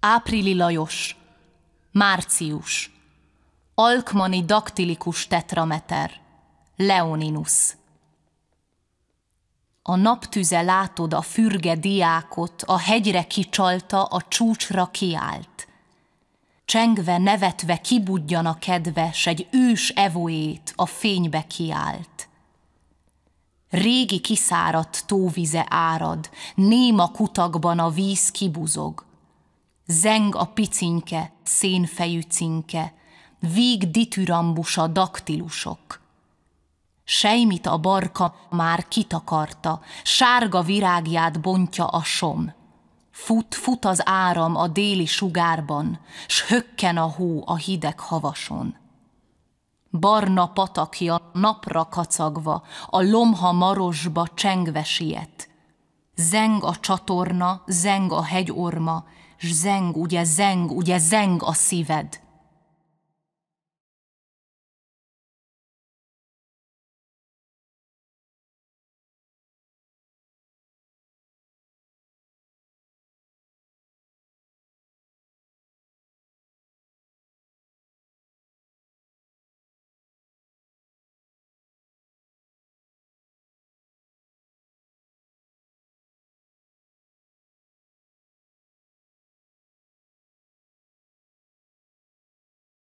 Áprili Lajos, Március, Alkmani daktilikus tetrameter, Leoninus. A naptüze látod a fürge diákot, a hegyre kicsalta, a csúcsra kiállt. Csengve, nevetve kibudjan a kedves, egy ős evoét a fénybe kiállt. Régi kiszáradt tóvize árad, néma kutakban a víz kibuzog Zeng a picinke, szénfejű cinke, víg ditürambusa daktilusok. Sejmit a barka már kitakarta, sárga virágját bontja a som. Fut, fut az áram a déli sugárban, s hökken a hó a hideg havason. Barna patakja napra kacagva, a lomha marosba csengve siet. Zeng a csatorna, zeng a hegyorma, s zeng, ugye zeng, ugye zeng a szíved.